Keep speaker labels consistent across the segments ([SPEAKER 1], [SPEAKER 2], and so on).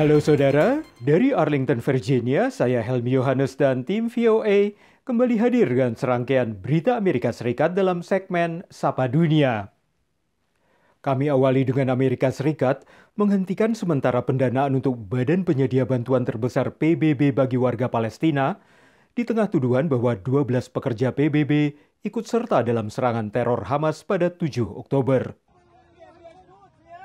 [SPEAKER 1] Halo saudara, dari Arlington, Virginia, saya Helmi Yohanes dan tim VOA kembali hadir dengan serangkaian berita Amerika Serikat dalam segmen Sapa Dunia. Kami awali dengan Amerika Serikat menghentikan sementara pendanaan untuk Badan Penyedia Bantuan Terbesar PBB bagi warga Palestina di tengah tuduhan bahwa 12 pekerja PBB ikut serta dalam serangan teror Hamas pada 7 Oktober.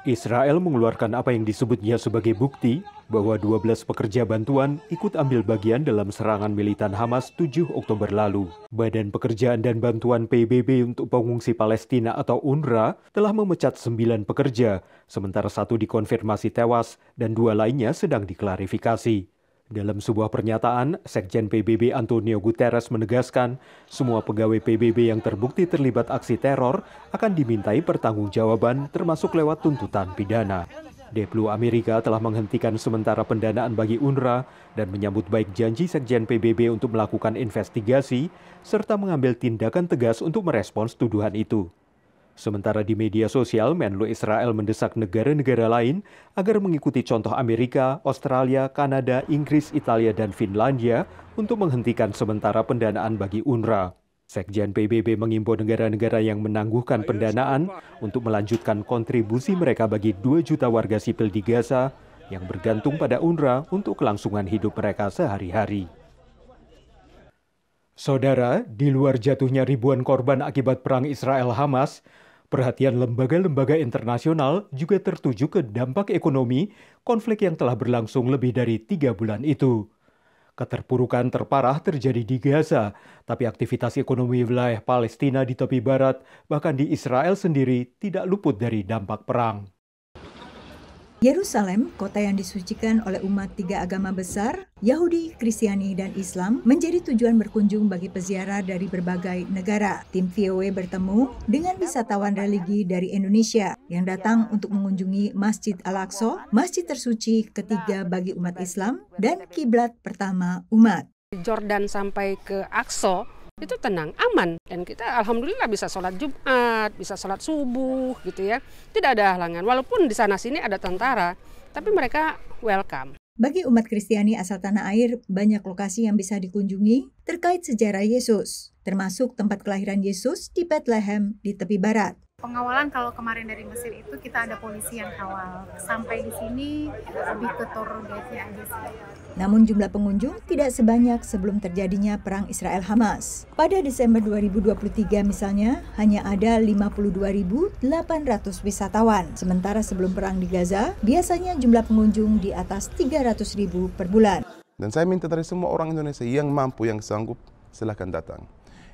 [SPEAKER 1] Israel mengeluarkan apa yang disebutnya sebagai bukti bahwa 12 pekerja bantuan ikut ambil bagian dalam serangan militan Hamas 7 Oktober lalu. Badan Pekerjaan dan Bantuan PBB untuk Pengungsi Palestina atau UNRWA telah memecat 9 pekerja, sementara satu dikonfirmasi tewas dan dua lainnya sedang diklarifikasi. Dalam sebuah pernyataan, Sekjen PBB Antonio Guterres menegaskan semua pegawai PBB yang terbukti terlibat aksi teror akan dimintai pertanggungjawaban termasuk lewat tuntutan pidana. Deplu Amerika telah menghentikan sementara pendanaan bagi UNRWA dan menyambut baik janji Sekjen PBB untuk melakukan investigasi serta mengambil tindakan tegas untuk merespons tuduhan itu. Sementara di media sosial, Menlu Israel mendesak negara-negara lain agar mengikuti contoh Amerika, Australia, Kanada, Inggris, Italia, dan Finlandia untuk menghentikan sementara pendanaan bagi UNRWA. Sekjen PBB mengimbau negara-negara yang menangguhkan pendanaan untuk melanjutkan kontribusi mereka bagi 2 juta warga sipil di Gaza yang bergantung pada UNRWA untuk kelangsungan hidup mereka sehari-hari. Saudara, di luar jatuhnya ribuan korban akibat perang Israel-Hamas, Perhatian lembaga-lembaga internasional juga tertuju ke dampak ekonomi konflik yang telah berlangsung lebih dari tiga bulan itu. Keterpurukan terparah terjadi di Gaza, tapi aktivitas ekonomi wilayah Palestina di tepi barat, bahkan di Israel sendiri, tidak luput dari dampak perang.
[SPEAKER 2] Yerusalem, kota yang disucikan oleh umat tiga agama besar, Yahudi, Kristiani, dan Islam, menjadi tujuan berkunjung bagi peziarah dari berbagai negara. Tim VOA bertemu dengan wisatawan religi dari Indonesia yang datang untuk mengunjungi Masjid Al-Aqsa, masjid tersuci ketiga bagi umat Islam, dan kiblat pertama umat.
[SPEAKER 1] Jordan sampai ke Aqsa itu tenang, aman. Dan kita alhamdulillah bisa sholat Jumat, bisa sholat subuh gitu ya. Tidak ada halangan, walaupun di sana-sini ada tentara,
[SPEAKER 3] tapi mereka welcome. Bagi
[SPEAKER 2] umat Kristiani asal tanah air, banyak lokasi yang bisa dikunjungi terkait sejarah Yesus, termasuk tempat kelahiran Yesus di Bethlehem di tepi barat
[SPEAKER 3] pengawalan kalau kemarin dari Mesir itu kita ada polisi yang kawal. Sampai di sini lebih ke tour guide-nya aja sih.
[SPEAKER 2] Namun jumlah pengunjung tidak sebanyak sebelum terjadinya perang Israel-Hamas. Pada Desember 2023 misalnya, hanya ada 52.800 wisatawan. Sementara sebelum perang di Gaza, biasanya jumlah pengunjung di atas 300.000 per bulan.
[SPEAKER 4] Dan saya minta dari semua orang Indonesia yang mampu, yang sanggup, silahkan datang.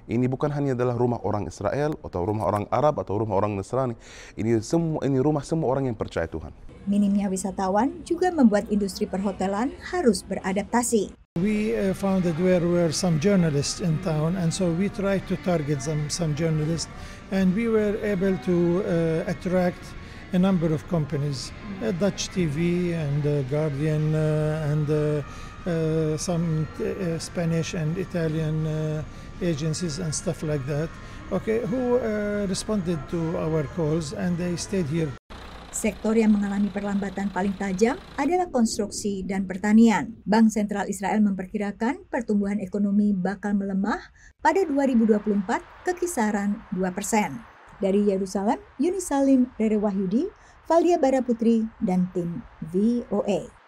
[SPEAKER 4] Ini bukan hanya adalah rumah orang Israel atau rumah orang Arab atau rumah orang Nasrani. Ini semua ini rumah semua orang yang percaya Tuhan.
[SPEAKER 2] Minimnya wisatawan juga membuat industri perhotelan harus beradaptasi. We uh, found that there were some journalists in town, and so we tried to target some some journalists, and we were able to uh, attract a number of companies, uh, Dutch TV and uh, Guardian uh, and uh, uh, some Spanish and Italian agencies and stuff like that, okay, who uh, responded to our calls and they stayed here. Sektor yang mengalami perlambatan paling tajam adalah konstruksi dan pertanian. Bank Sentral Israel memperkirakan pertumbuhan ekonomi bakal melemah pada 2024 ke kisaran 2 persen. Dari Yerusalem, Yuni Salim, Rere Wahyudi, Valia Baraputri, dan tim VOA.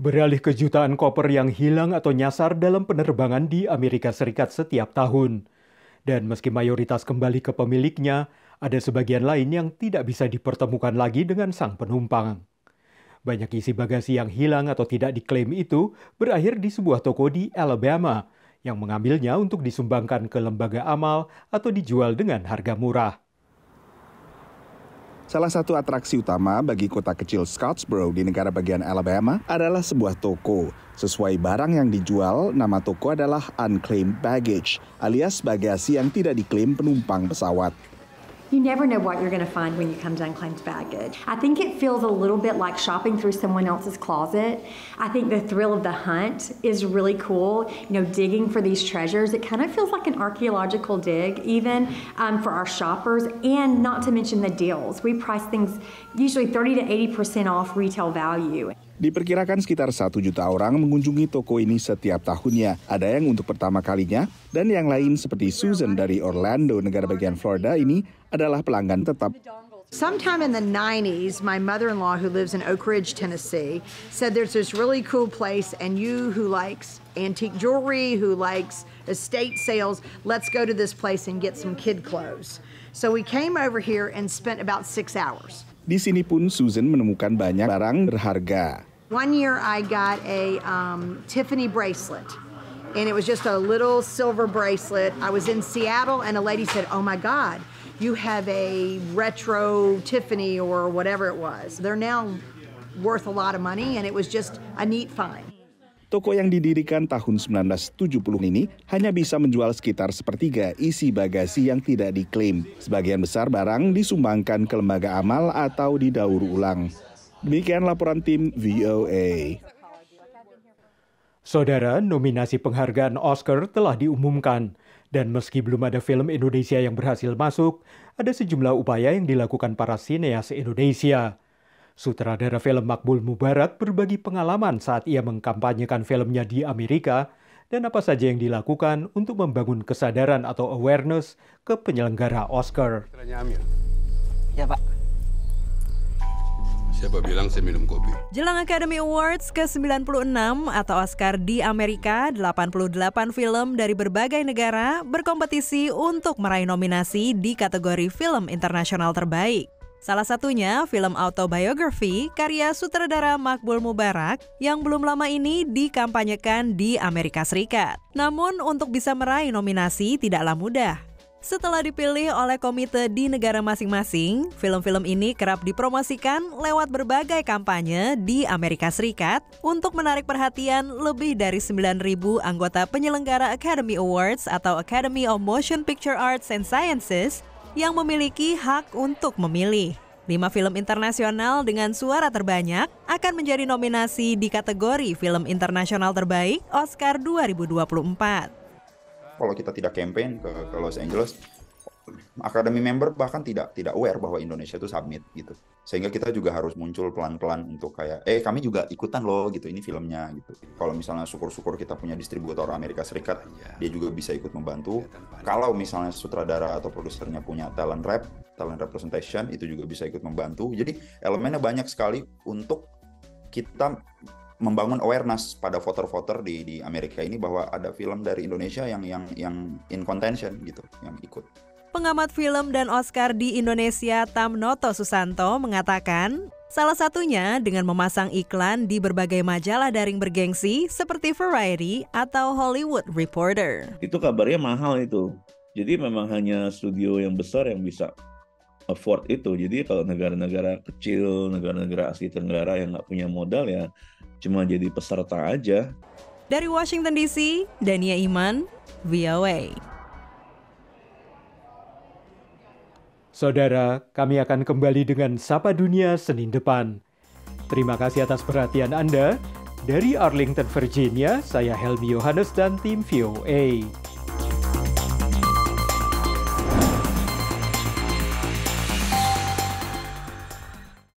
[SPEAKER 1] Beralih ke jutaan koper yang hilang atau nyasar dalam penerbangan di Amerika Serikat setiap tahun. Dan meski mayoritas kembali ke pemiliknya, ada sebagian lain yang tidak bisa dipertemukan lagi dengan sang penumpang. Banyak isi bagasi yang hilang atau tidak diklaim itu berakhir di sebuah toko di Alabama yang mengambilnya untuk disumbangkan ke lembaga amal atau dijual dengan harga murah.
[SPEAKER 4] Salah satu atraksi utama bagi kota kecil Scottsboro di negara bagian Alabama adalah sebuah toko. Sesuai barang yang dijual, nama toko adalah unclaimed baggage, alias bagasi yang tidak diklaim penumpang pesawat.
[SPEAKER 2] You never know what you're going to find when you come to unclaimed baggage. I think it feels a little bit like shopping through someone else's closet. I think the thrill of the hunt is really cool. You know, digging for these treasures, it kind of feels like an archaeological dig, even um, for our shoppers, and not to mention the deals. We price things usually 30 to 80% off retail value.
[SPEAKER 4] Diperkirakan sekitar 1 juta orang mengunjungi toko ini setiap tahunnya. Ada yang untuk pertama kalinya, dan yang lain seperti Susan dari Orlando, negara bagian Florida ini adalah pelanggan tetap.
[SPEAKER 2] Sometime in the 90s, my mother in law, who lives in Oak Ridge, Tennessee, said there's this really cool place, and you who likes antique jewelry, who likes estate sales, let's go to this place and get some kid clothes. So we came over here and spent about six hours.
[SPEAKER 4] Di sini pun Susan menemukan banyak barang berharga.
[SPEAKER 2] One year I got a um, Tiffany bracelet and it was just a little silver bracelet. I was in Seattle and a lady said, oh my God, you have a retro Tiffany or whatever it was. They're now worth a lot of money and it was just a neat find.
[SPEAKER 4] Toko yang didirikan tahun 1970 ini hanya bisa menjual sekitar sepertiga isi bagasi yang tidak diklaim. Sebagian besar barang disumbangkan ke lembaga amal atau didaur ulang. Demikian laporan tim VOA.
[SPEAKER 1] Saudara, nominasi penghargaan Oscar telah diumumkan. Dan meski belum ada film Indonesia yang berhasil masuk, ada sejumlah upaya yang dilakukan para sineas Indonesia. Sutradara film Makbul Mubarak berbagi pengalaman saat ia mengkampanyekan filmnya di Amerika dan apa saja yang dilakukan untuk membangun kesadaran atau awareness ke penyelenggara Oscar.
[SPEAKER 4] Ya Pak. Siapa bilang saya minum kopi?
[SPEAKER 3] Jelang Academy Awards ke-96 atau Oscar di Amerika, 88 film dari berbagai negara berkompetisi untuk meraih nominasi di kategori film internasional terbaik. Salah satunya film autobiografi karya sutradara Makbul Mubarak yang belum lama ini dikampanyekan di Amerika Serikat. Namun untuk bisa meraih nominasi tidaklah mudah setelah dipilih oleh komite di negara masing-masing, film-film ini kerap dipromosikan lewat berbagai kampanye di Amerika Serikat untuk menarik perhatian lebih dari 9.000 anggota penyelenggara Academy Awards atau Academy of Motion Picture Arts and Sciences yang memiliki hak untuk memilih. Lima film internasional dengan suara terbanyak akan menjadi nominasi di kategori Film Internasional Terbaik Oscar 2024
[SPEAKER 4] kalau kita tidak campaign ke, ke Los Angeles Akademi member bahkan tidak tidak aware bahwa Indonesia itu submit gitu. Sehingga kita juga harus muncul pelan-pelan untuk kayak eh kami juga ikutan loh gitu ini filmnya gitu. Kalau misalnya syukur-syukur kita punya distributor Amerika Serikat, iya. dia juga bisa ikut membantu. Iya, kalau misalnya sutradara atau produsernya punya talent rep, talent representation itu juga bisa ikut membantu. Jadi elemennya banyak sekali untuk kita membangun awareness pada voter-voter di di Amerika ini bahwa ada film dari Indonesia yang yang yang in contention gitu, yang ikut.
[SPEAKER 3] Pengamat film dan Oscar di Indonesia Tamnoto Susanto mengatakan, salah satunya dengan memasang iklan di berbagai majalah daring bergengsi seperti Variety atau Hollywood Reporter.
[SPEAKER 4] Itu kabarnya mahal itu. Jadi memang hanya studio yang besar yang bisa afford itu. Jadi kalau negara-negara kecil, negara-negara asli Tenggara yang nggak punya modal ya cuma jadi peserta aja.
[SPEAKER 3] Dari Washington DC, Dania Iman, VOA.
[SPEAKER 1] Saudara, kami akan kembali dengan Sapa Dunia Senin depan. Terima kasih atas perhatian Anda. Dari Arlington, Virginia, saya Helmi Yohanes dan tim VOA.